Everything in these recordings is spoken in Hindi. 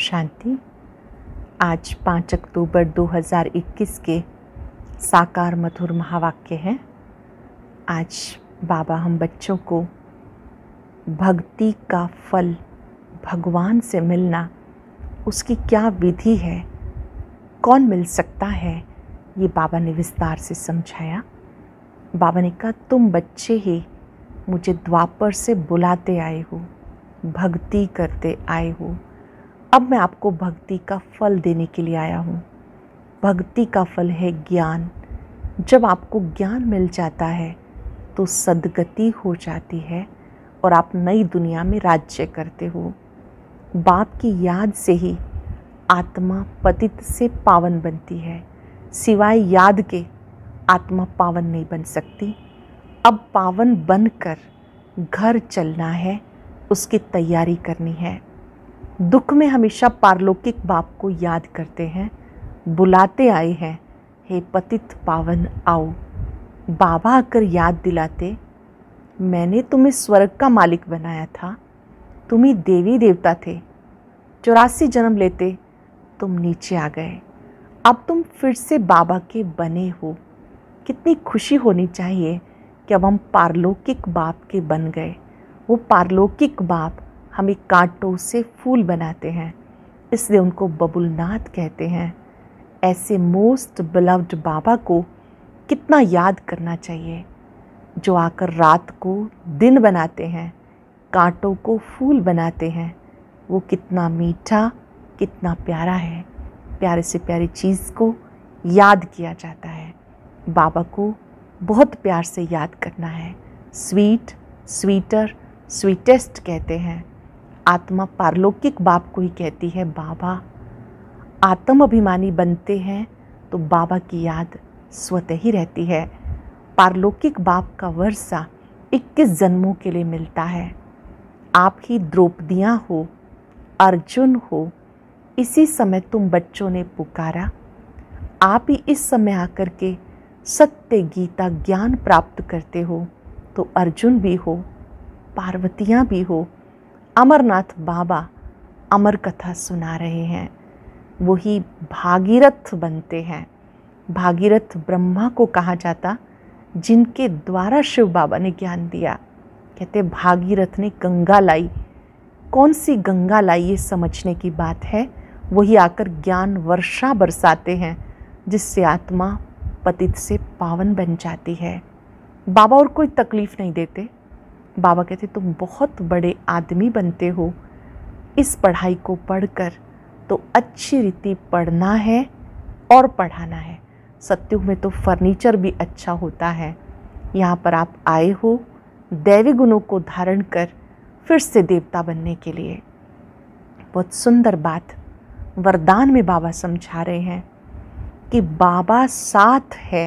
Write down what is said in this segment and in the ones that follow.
शांति आज 5 अक्टूबर 2021 के साकार मधुर महावाक्य हैं आज बाबा हम बच्चों को भक्ति का फल भगवान से मिलना उसकी क्या विधि है कौन मिल सकता है ये बाबा ने विस्तार से समझाया बाबा ने कहा तुम बच्चे ही मुझे द्वापर से बुलाते आए हो भक्ति करते आए हो अब मैं आपको भक्ति का फल देने के लिए आया हूँ भक्ति का फल है ज्ञान जब आपको ज्ञान मिल जाता है तो सदगति हो जाती है और आप नई दुनिया में राज्य करते हो बाप की याद से ही आत्मा पतित से पावन बनती है सिवाय याद के आत्मा पावन नहीं बन सकती अब पावन बनकर घर चलना है उसकी तैयारी करनी है दुख में हमेशा पारलौकिक बाप को याद करते हैं बुलाते आए हैं हे पतित पावन आओ बाबा आकर याद दिलाते मैंने तुम्हें स्वर्ग का मालिक बनाया था तुम ही देवी देवता थे चौरासी जन्म लेते तुम नीचे आ गए अब तुम फिर से बाबा के बने हो कितनी खुशी होनी चाहिए कि अब हम पारलौकिक बाप के बन गए वो पारलौकिक बाप हमें कांटों से फूल बनाते हैं इसलिए उनको बबुलनाथ कहते हैं ऐसे मोस्ट बिलव्ड बाबा को कितना याद करना चाहिए जो आकर रात को दिन बनाते हैं कांटों को फूल बनाते हैं वो कितना मीठा कितना प्यारा है प्यारे से प्यारी चीज़ को याद किया जाता है बाबा को बहुत प्यार से याद करना है स्वीट स्वीटर स्वीटेस्ट कहते हैं आत्मा पारलौकिक बाप को ही कहती है बाबा आत्म अभिमानी बनते हैं तो बाबा की याद स्वतः ही रहती है पारलौकिक बाप का वर्षा इक्कीस जन्मों के लिए मिलता है आप ही द्रौपदियाँ हो अर्जुन हो इसी समय तुम बच्चों ने पुकारा आप ही इस समय आकर के सत्य गीता ज्ञान प्राप्त करते हो तो अर्जुन भी हो पार्वतियाँ भी हो अमरनाथ बाबा अमर कथा सुना रहे हैं वही भागीरथ बनते हैं भागीरथ ब्रह्मा को कहा जाता जिनके द्वारा शिव बाबा ने ज्ञान दिया कहते भागीरथ ने गंगा लाई कौन सी गंगा लाई ये समझने की बात है वही आकर ज्ञान वर्षा बरसाते हैं जिससे आत्मा पतित से पावन बन जाती है बाबा और कोई तकलीफ़ नहीं देते बाबा कहते तुम बहुत बड़े आदमी बनते हो इस पढ़ाई को पढ़कर तो अच्छी रीति पढ़ना है और पढ़ाना है सत्युग में तो फर्नीचर भी अच्छा होता है यहाँ पर आप आए हो दैवी गुणों को धारण कर फिर से देवता बनने के लिए बहुत सुंदर बात वरदान में बाबा समझा रहे हैं कि बाबा साथ है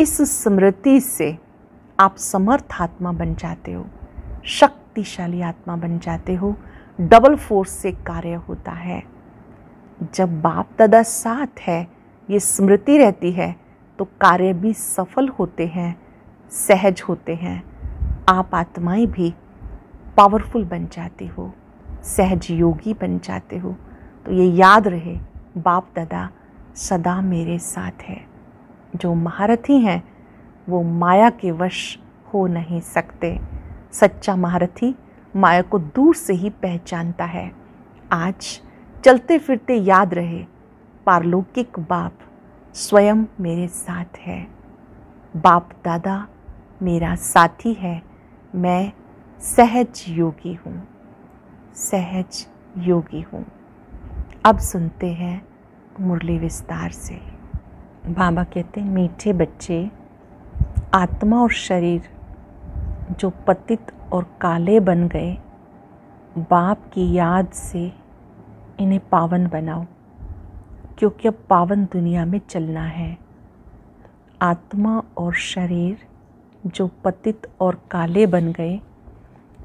इस स्मृति से आप समर्थ आत्मा बन जाते हो शक्तिशाली आत्मा बन जाते हो डबल फोर्स से कार्य होता है जब बाप दादा साथ है ये स्मृति रहती है तो कार्य भी सफल होते हैं सहज होते हैं आप आत्माएं भी पावरफुल बन जाते हो सहज योगी बन जाते हो तो ये याद रहे बाप दादा सदा मेरे साथ है जो महारथी हैं वो माया के वश हो नहीं सकते सच्चा महारथी माया को दूर से ही पहचानता है आज चलते फिरते याद रहे पारलौकिक बाप स्वयं मेरे साथ है बाप दादा मेरा साथी है मैं सहज योगी हूँ सहज योगी हूँ अब सुनते हैं मुरली विस्तार से बाबा कहते हैं मीठे बच्चे आत्मा और शरीर जो पतित और काले बन गए बाप की याद से इन्हें पावन बनाओ क्योंकि अब पावन दुनिया में चलना है आत्मा और शरीर जो पतित और काले बन गए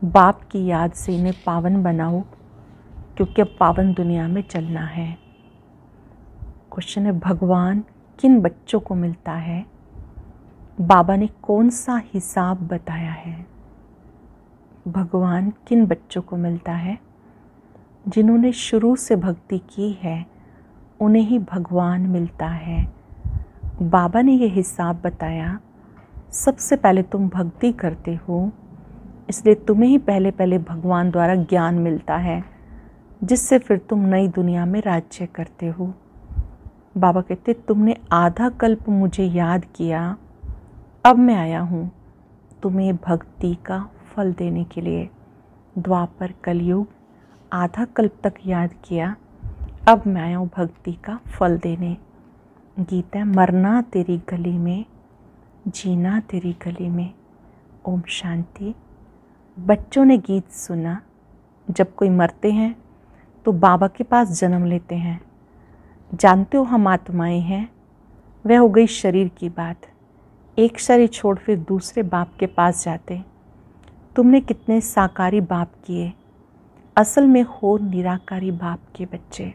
बाप की याद से इन्हें पावन बनाओ क्योंकि अब पावन दुनिया में चलना है क्वेश्चन है भगवान किन बच्चों को मिलता है बाबा ने कौन सा हिसाब बताया है भगवान किन बच्चों को मिलता है जिन्होंने शुरू से भक्ति की है उन्हें ही भगवान मिलता है बाबा ने यह हिसाब बताया सबसे पहले तुम भक्ति करते हो इसलिए तुम्हें ही पहले पहले भगवान द्वारा ज्ञान मिलता है जिससे फिर तुम नई दुनिया में राज्य करते हो बाबा कहते तुमने आधा कल्प मुझे याद किया अब मैं आया हूँ तुम्हें भक्ति का फल देने के लिए द्वापर कलयुग आधा कल्प तक याद किया अब मैं आया हूँ भक्ति का फल देने गीता मरना तेरी गली में जीना तेरी गली में ओम शांति बच्चों ने गीत सुना जब कोई मरते हैं तो बाबा के पास जन्म लेते हैं जानते हो हम आत्माएं हैं वह हो गई शरीर की बात एक शरीर छोड़ फिर दूसरे बाप के पास जाते तुमने कितने साकारी बाप किए असल में हो निराकारी बाप के बच्चे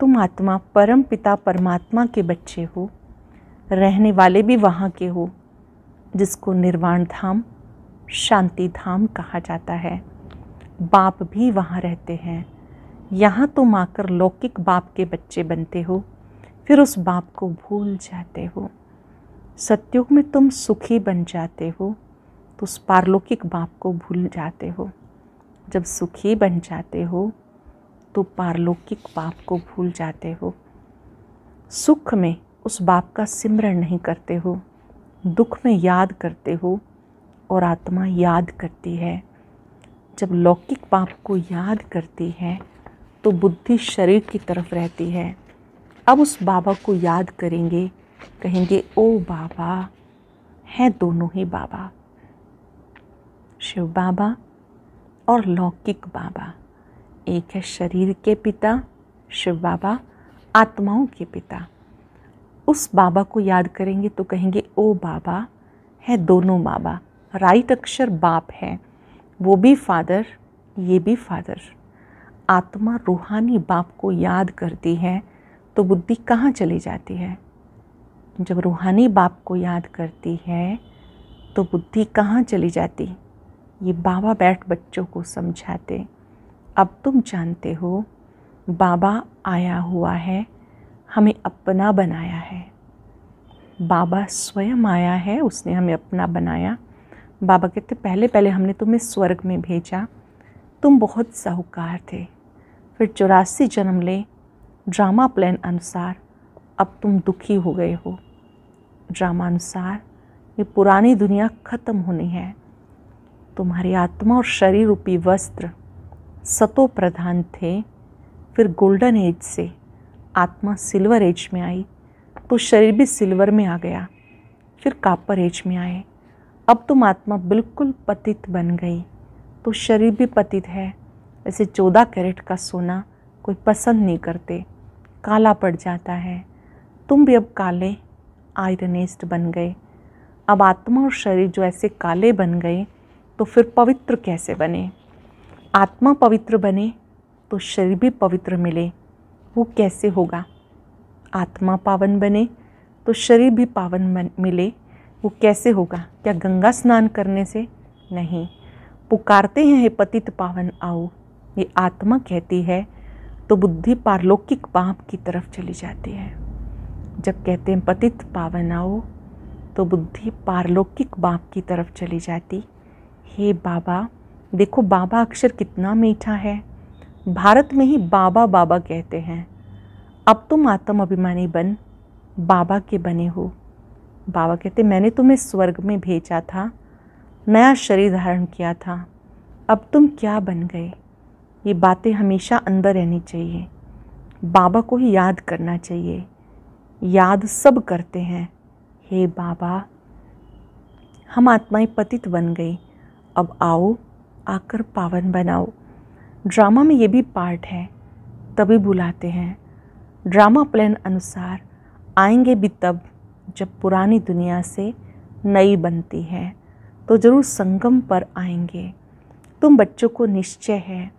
तुम आत्मा परम पिता परमात्मा के बच्चे हो रहने वाले भी वहाँ के हो जिसको निर्वाण धाम शांति धाम कहा जाता है बाप भी वहाँ रहते हैं यहाँ तुम आकर लौकिक बाप के बच्चे बनते हो फिर उस बाप को भूल जाते हो सत्युग में तुम सुखी बन जाते हो तो उस पारलौकिक बाप को भूल जाते हो जब सुखी बन जाते हो तो पारलौकिक बाप को भूल जाते हो सुख में उस बाप का सिमरण नहीं करते हो दुख में याद करते हो और आत्मा याद करती है जब लौकिक बाप को याद करती है तो बुद्धि शरीर की तरफ रहती है अब उस बाबा को याद करेंगे कहेंगे ओ बाबा हैं दोनों ही बाबा शिव बाबा और लौकिक बाबा एक है शरीर के पिता शिव बाबा आत्माओं के पिता उस बाबा को याद करेंगे तो कहेंगे ओ बाबा है दोनों बाबा राइट अक्षर बाप है वो भी फादर ये भी फादर आत्मा रूहानी बाप को याद करती है तो बुद्धि कहाँ चली जाती है जब रूहानी बाप को याद करती है तो बुद्धि कहाँ चली जाती ये बाबा बैठ बच्चों को समझाते अब तुम जानते हो बाबा आया हुआ है हमें अपना बनाया है बाबा स्वयं आया है उसने हमें अपना बनाया बाबा कहते पहले पहले हमने तुम्हें स्वर्ग में भेजा तुम बहुत साहूकार थे फिर चौरासी जन्म ले ड्रामा प्लान अनुसार अब तुम दुखी हो गए हो ड्रामानुसार ये पुरानी दुनिया खत्म होनी है तुम्हारी आत्मा और शरीर रूपी वस्त्र सतो प्रधान थे फिर गोल्डन एज से आत्मा सिल्वर एज में आई तो शरीर भी सिल्वर में आ गया फिर कापर एज में आए अब तुम आत्मा बिल्कुल पतित बन गई तो शरीर भी पतित है ऐसे चौदह कैरेट का सोना कोई पसंद नहीं करते काला पड़ जाता है तुम भी अब काले आयरनिस्ट बन गए अब आत्मा और शरीर जो ऐसे काले बन गए तो फिर पवित्र कैसे बने आत्मा पवित्र बने तो शरीर भी पवित्र मिले वो कैसे होगा आत्मा पावन बने तो शरीर भी पावन मिले वो कैसे होगा क्या गंगा स्नान करने से नहीं पुकारते हैं हे पतित पावन आओ ये आत्मा कहती है तो बुद्धि पारलौकिक पाप की तरफ चली जाती है जब कहते हैं पतित पावनाओ तो बुद्धि पारलौकिक बाप की तरफ चली जाती हे बाबा देखो बाबा अक्षर कितना मीठा है भारत में ही बाबा बाबा कहते हैं अब तुम आत्म अभिमानी बन बाबा के बने हो बाबा कहते मैंने तुम्हें स्वर्ग में भेजा था नया शरीर धारण किया था अब तुम क्या बन गए ये बातें हमेशा अंदर रहनी चाहिए बाबा को ही याद करना चाहिए याद सब करते हैं हे बाबा हम आत्माएं पतित बन गई अब आओ आकर पावन बनाओ ड्रामा में ये भी पार्ट है तभी बुलाते हैं ड्रामा प्लान अनुसार आएंगे भी तब जब पुरानी दुनिया से नई बनती है तो ज़रूर संगम पर आएंगे तुम बच्चों को निश्चय है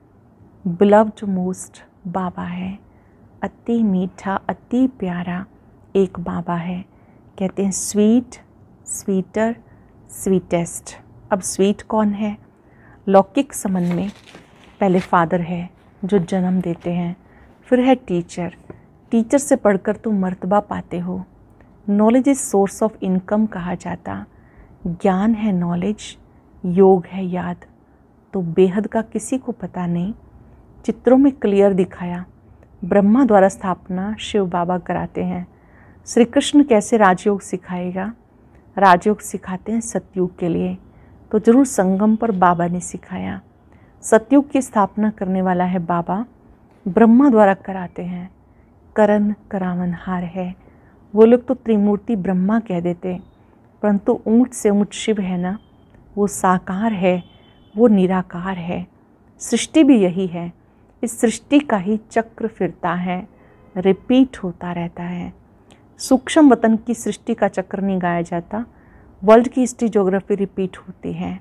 बिलव्ड मोस्ट बाबा है अति मीठा अति प्यारा एक बाबा है कहते हैं स्वीट स्वीटर स्वीटेस्ट अब स्वीट कौन है लौकिक संबंध में पहले फादर है जो जन्म देते हैं फिर है टीचर टीचर से पढ़कर तुम मर्तबा पाते हो knowledge is source of income कहा जाता ज्ञान है नॉलेज योग है याद तो बेहद का किसी को पता नहीं चित्रों में क्लियर दिखाया ब्रह्मा द्वारा स्थापना शिव बाबा कराते हैं श्री कृष्ण कैसे राजयोग सिखाएगा राजयोग सिखाते हैं सतयुग के लिए तो जरूर संगम पर बाबा ने सिखाया सतयुग की स्थापना करने वाला है बाबा ब्रह्मा द्वारा कराते हैं करण करावन हार है वो लोग तो त्रिमूर्ति ब्रह्मा कह देते परंतु ऊँच से ऊँच शिव है ना वो साकार है वो निराकार है सृष्टि भी यही है इस सृष्टि का ही चक्र फिरता है रिपीट होता रहता है सूक्ष्म वतन की सृष्टि का चक्र नहीं गाया जाता वर्ल्ड की हिस्ट्री जोग्राफी रिपीट होती है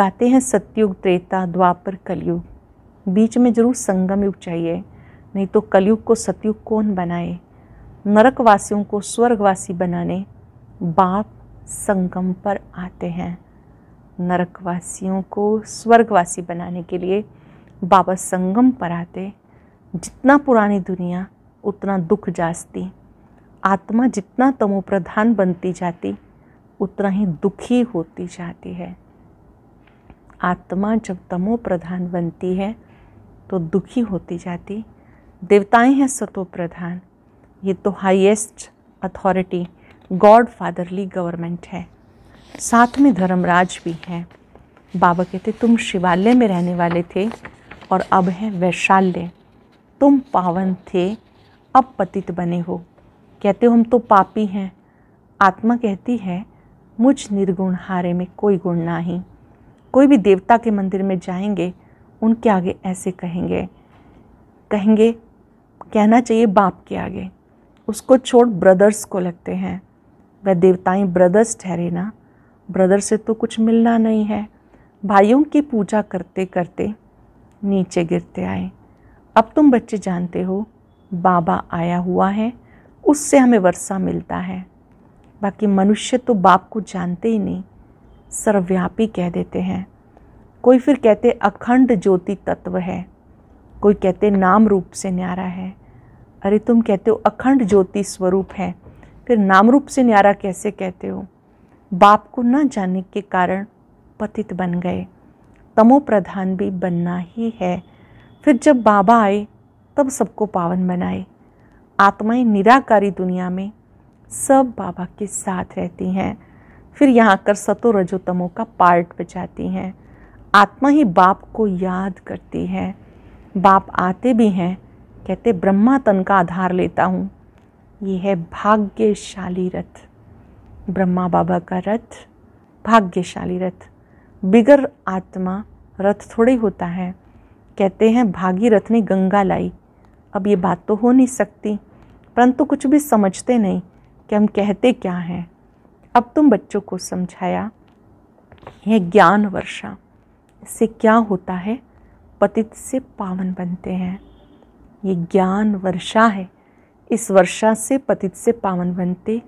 गाते हैं सत्युग त्रेता द्वापर कलयुग बीच में ज़रूर संगम युग चाहिए नहीं तो कलयुग को सतयुग कौन बनाए नरकवासियों को स्वर्गवासी बनाने बाप संगम पर आते हैं नरकवासियों को स्वर्गवासी बनाने के लिए बाबा संगम पर आते जितना पुरानी दुनिया उतना दुख जास्ती आत्मा जितना तमोप्रधान बनती जाती उतना ही दुखी होती जाती है आत्मा जब तमोप्रधान बनती है तो दुखी होती जाती देवताएं हैं सतो प्रधान ये तो highest authority God fatherly government है साथ में धर्मराज भी हैं बाबा कहते तुम शिवालय में रहने वाले थे और अब हैं वैशाल्य तुम पावन थे अब पतित बने हो कहते हो हम तो पापी हैं आत्मा कहती है मुझ निर्गुण हारे में कोई गुण ना ही कोई भी देवता के मंदिर में जाएंगे उनके आगे ऐसे कहेंगे कहेंगे कहना चाहिए बाप के आगे उसको छोड़ ब्रदर्स को लगते हैं वह देवताएं ब्रदर्स ठहरे ना ब्रदर से तो कुछ मिलना नहीं है भाइयों की पूजा करते करते नीचे गिरते आए अब तुम बच्चे जानते हो बाबा आया हुआ है उससे हमें वर्षा मिलता है बाकी मनुष्य तो बाप को जानते ही नहीं सर्वव्यापी कह देते हैं कोई फिर कहते अखंड ज्योति तत्व है कोई कहते नाम रूप से न्यारा है अरे तुम कहते हो अखंड ज्योति स्वरूप है फिर नाम रूप से न्यारा कैसे कहते हो बाप को न जानने के कारण पतित बन गए तमो प्रधान भी बनना ही है फिर जब बाबा आए तब सबको पावन बनाए आत्माएं निराकारी दुनिया में सब बाबा के साथ रहती हैं फिर यहाँ आकर सतो रजोतमों का पार्ट बजाती हैं आत्मा ही बाप को याद करती है बाप आते भी हैं कहते ब्रह्मा तन का आधार लेता हूँ ये है भाग्यशाली रथ ब्रह्मा बाबा का रथ भाग्यशाली रथ बिगर आत्मा रथ थोड़े होता है कहते हैं भागीरथ ने गंगा लाई अब ये बात तो हो नहीं सकती परंतु कुछ भी समझते नहीं कि हम कहते क्या हैं अब तुम बच्चों को समझाया यह ज्ञान वर्षा इससे क्या होता है पतित से पावन बनते हैं ये ज्ञान वर्षा है इस वर्षा से पतित से पावन बनते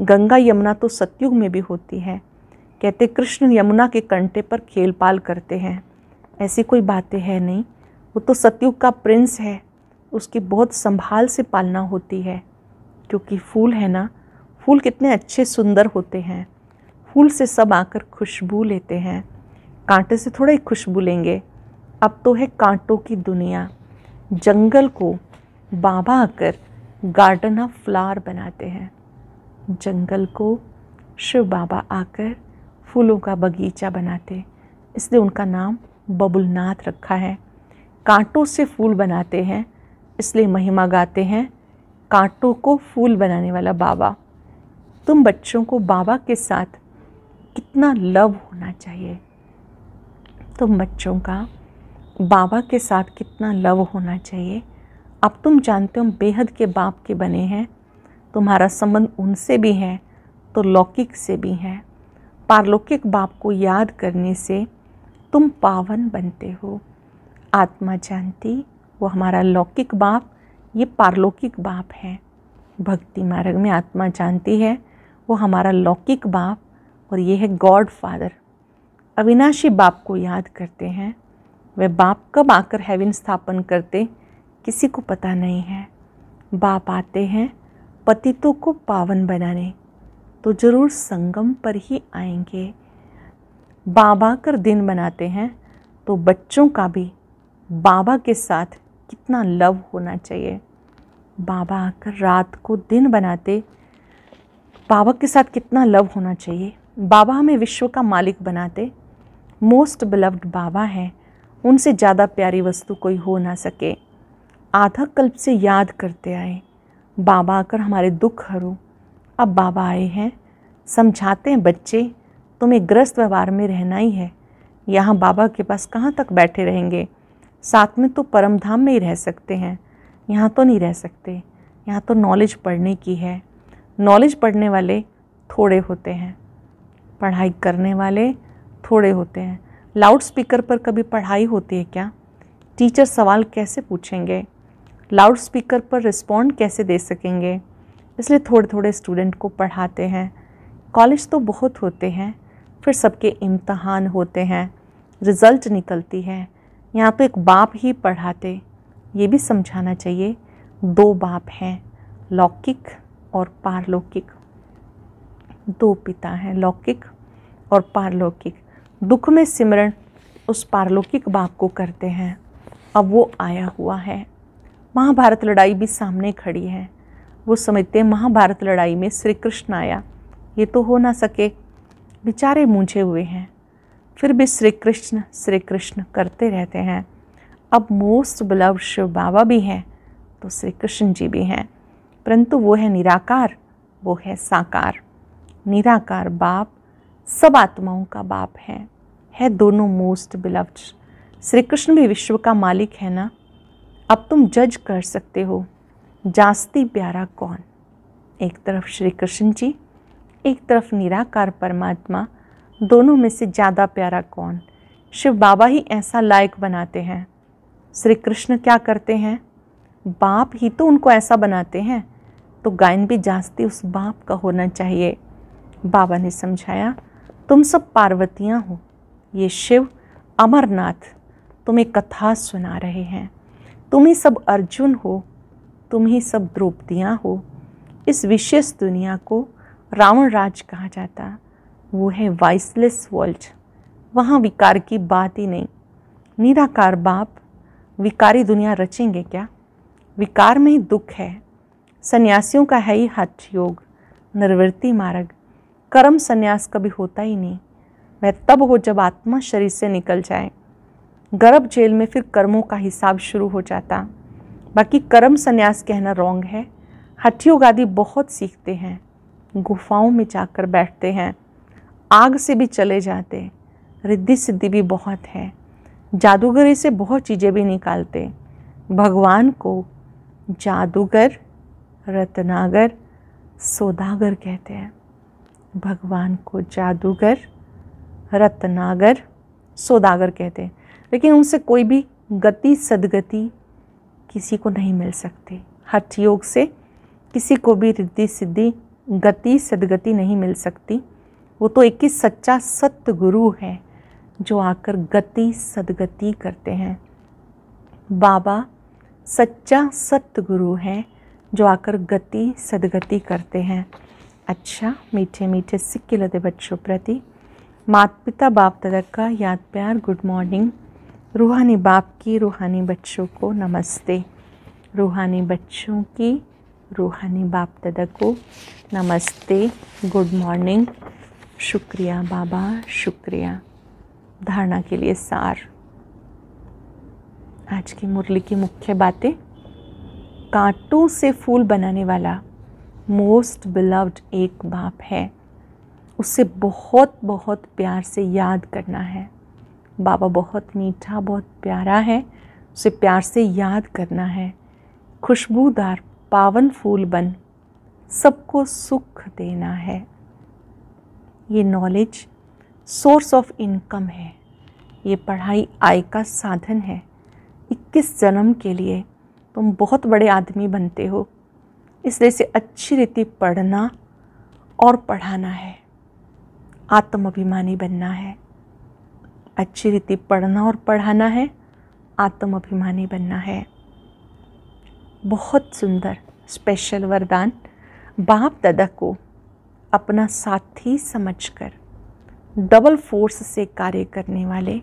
गंगा यमुना तो सतयुग में भी होती है कहते कृष्ण यमुना के कंटे पर खेल पाल करते हैं ऐसी कोई बातें है नहीं वो तो सतयुग का प्रिंस है उसकी बहुत संभाल से पालना होती है क्योंकि फूल है ना फूल कितने अच्छे सुंदर होते हैं फूल से सब आकर खुशबू लेते हैं कांटे से थोड़ा ही खुशबू लेंगे अब तो है कांटों की दुनिया जंगल को बाबा आकर गार्डन ऑफ फ्लावर बनाते हैं जंगल को शिव बाबा आकर फूलों का बगीचा बनाते इसलिए उनका नाम बबुलनाथ रखा है कांटों से फूल बनाते हैं इसलिए महिमा गाते हैं कांटों को फूल बनाने वाला बाबा तुम बच्चों को बाबा के साथ कितना लव होना चाहिए तुम बच्चों का बाबा के साथ कितना लव होना चाहिए अब तुम जानते हो बेहद के बाप के बने हैं तुम्हारा संबंध उनसे भी है तो लौकिक से भी है पारलौकिक बाप को याद करने से तुम पावन बनते हो आत्मा जानती वो हमारा लौकिक बाप ये पारलौकिक बाप है भक्ति मार्ग में आत्मा जानती है वो हमारा लौकिक बाप और ये है गॉड फादर अविनाशी बाप को याद करते हैं वह बाप कब आकर हेवन स्थापन करते किसी को पता नहीं है बाप आते हैं पतितों को पावन बनाने तो ज़रूर संगम पर ही आएंगे बाबा कर दिन बनाते हैं तो बच्चों का भी बाबा के साथ कितना लव होना चाहिए बाबा आकर रात को दिन बनाते बाबा के साथ कितना लव होना चाहिए बाबा हमें विश्व का मालिक बनाते मोस्ट बिलव्ड बाबा हैं उनसे ज़्यादा प्यारी वस्तु कोई हो ना सके आधा कल्प से याद करते आए बाबा आकर हमारे दुख हरो अब बाबा आए हैं समझाते हैं बच्चे तुम्हें ग्रस्त व्यवहार में रहना ही है यहाँ बाबा के पास कहाँ तक बैठे रहेंगे साथ में तो परम धाम में ही रह सकते हैं यहाँ तो नहीं रह सकते यहाँ तो नॉलेज पढ़ने की है नॉलेज पढ़ने वाले थोड़े होते हैं पढ़ाई करने वाले थोड़े होते हैं लाउड स्पीकर पर कभी पढ़ाई होती है क्या टीचर सवाल कैसे पूछेंगे लाउड स्पीकर पर रिस्पॉन्ड कैसे दे सकेंगे इसलिए थोड़े थोड़े स्टूडेंट को पढ़ाते हैं कॉलेज तो बहुत होते हैं फिर सबके इम्तहान होते हैं रिज़ल्ट निकलती है यहाँ तो एक बाप ही पढ़ाते ये भी समझाना चाहिए दो बाप हैं लौकिक और पारलौकिक दो पिता हैं लौकिक और पारलौकिक दुख में सिमरण उस पारलौकिक बाप को करते हैं अब वो आया हुआ है महाभारत लड़ाई भी सामने खड़ी है वो समझते हैं महाभारत लड़ाई में श्री कृष्ण आया ये तो हो ना सके बेचारे मूझे हुए हैं फिर भी श्री कृष्ण श्री कृष्ण करते रहते हैं अब मोस्ट बिलव शिव बाबा भी हैं तो श्री कृष्ण जी भी हैं परंतु वो है निराकार वो है साकार निराकार बाप सब आत्माओं का बाप है है दोनों मोस्ट बिलव्ड श्री कृष्ण भी विश्व का मालिक है ना अब तुम जज कर सकते हो जास्ती प्यारा कौन एक तरफ श्री कृष्ण जी एक तरफ निराकार परमात्मा दोनों में से ज़्यादा प्यारा कौन शिव बाबा ही ऐसा लायक बनाते हैं श्री कृष्ण क्या करते हैं बाप ही तो उनको ऐसा बनाते हैं तो गायन भी जास्ती उस बाप का होना चाहिए बाबा ने समझाया तुम सब पार्वतियाँ हो ये शिव अमरनाथ तुम्हें कथा सुना रहे हैं तुम ही सब अर्जुन हो तुम ही सब द्रौपदियाँ हो इस विशेष दुनिया को रावण राज कहा जाता वो है वॉइसलेस वर्ल्ड वहाँ विकार की बात ही नहीं निराकार बाप विकारी दुनिया रचेंगे क्या विकार में ही दुख है सन्यासियों का है ही हठ योग निर्वृत्ति मार्ग कर्म सन्यास कभी होता ही नहीं वह तब हो जब आत्मा शरीर से निकल जाए गर्भ जेल में फिर कर्मों का हिसाब शुरू हो जाता बाकी कर्म सन्यास कहना रॉन्ग है हठ योग आदि बहुत सीखते हैं गुफाओं में जाकर बैठते हैं आग से भी चले जाते रिद्धि सिद्धि भी बहुत है जादूगरी से बहुत चीज़ें भी निकालते भगवान को जादूगर रत्नागर सौदागर कहते हैं भगवान को जादूगर रत्नागर सौदागर कहते हैं लेकिन उनसे कोई भी गति सदगति किसी को नहीं मिल सकती हठ योग से किसी को भी रिद्धि सिद्धि गति सदगति नहीं मिल सकती वो तो एक ही सच्चा गुरु है जो आकर गति सदगति करते हैं बाबा सच्चा गुरु है जो आकर गति सदगति करते हैं अच्छा मीठे मीठे सिक्के लदे बच्चों प्रति माता पिता बाप तदक का याद प्यार गुड मॉर्निंग रूहानी बाप की रूहानी बच्चों को नमस्ते रूहानी बच्चों की रूहानी बाप तदक को नमस्ते गुड मॉर्निंग शुक्रिया बाबा शुक्रिया धारणा के लिए सार आज की मुरली की मुख्य बातें कांटों से फूल बनाने वाला मोस्ट बिलव्ड एक बाप है उसे बहुत बहुत प्यार से याद करना है बाबा बहुत मीठा बहुत प्यारा है उसे प्यार से याद करना है खुशबूदार पावन फूल बन सबको सुख देना है ये नॉलेज सोर्स ऑफ इनकम है ये पढ़ाई आय का साधन है इक्कीस जन्म के लिए तुम बहुत बड़े आदमी बनते हो इसलिए से अच्छी रीति पढ़ना और पढ़ाना है आत्माभिमानी बनना है अच्छी रीति पढ़ना और पढ़ाना है आत्माभिमानी बनना है बहुत सुंदर स्पेशल वरदान बाप दादा को अपना साथी समझकर डबल फोर्स से कार्य करने वाले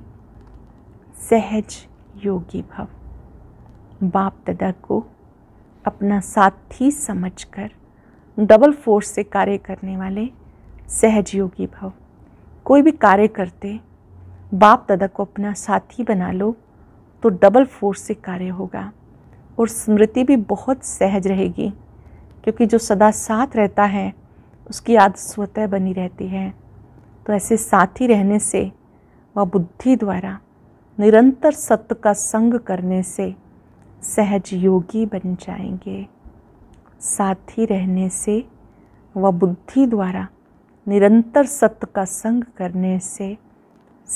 सहज योगी भव बाप दादा को अपना साथी समझकर डबल फोर्स से कार्य करने वाले सहज योगी भव कोई भी कार्य करते बाप दादा को अपना साथी बना लो तो डबल फोर्स से कार्य होगा और स्मृति भी बहुत सहज रहेगी क्योंकि जो सदा साथ रहता है उसकी याद स्वतः बनी रहती है तो ऐसे साथी रहने से व बुद्धि द्वारा निरंतर सत्य का संग करने से सहज योगी बन जाएंगे साथी रहने से व बुद्धि द्वारा निरंतर सत्य का संग करने से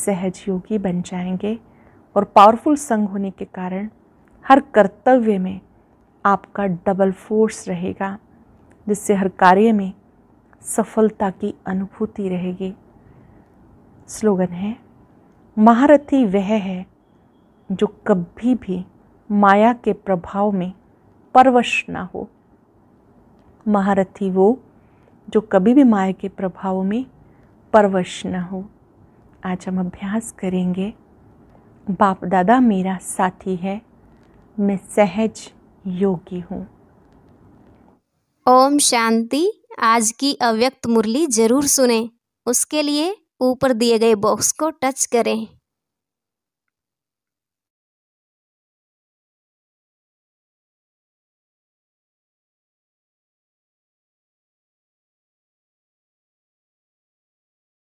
सहज योगी बन जाएंगे और पावरफुल संग होने के कारण हर कर्तव्य में आपका डबल फोर्स रहेगा जिससे हर कार्य में सफलता की अनुभूति रहेगी स्लोगन है महारथी वह है जो कभी भी माया के प्रभाव में परवश ना हो महारथी वो जो कभी भी माया के प्रभाव में परवश न हो आज हम अभ्यास करेंगे बाप दादा मेरा साथी है मैं सहज योगी हूँ ओम शांति आज की अव्यक्त मुरली जरूर सुने उसके लिए ऊपर दिए गए बॉक्स को टच करें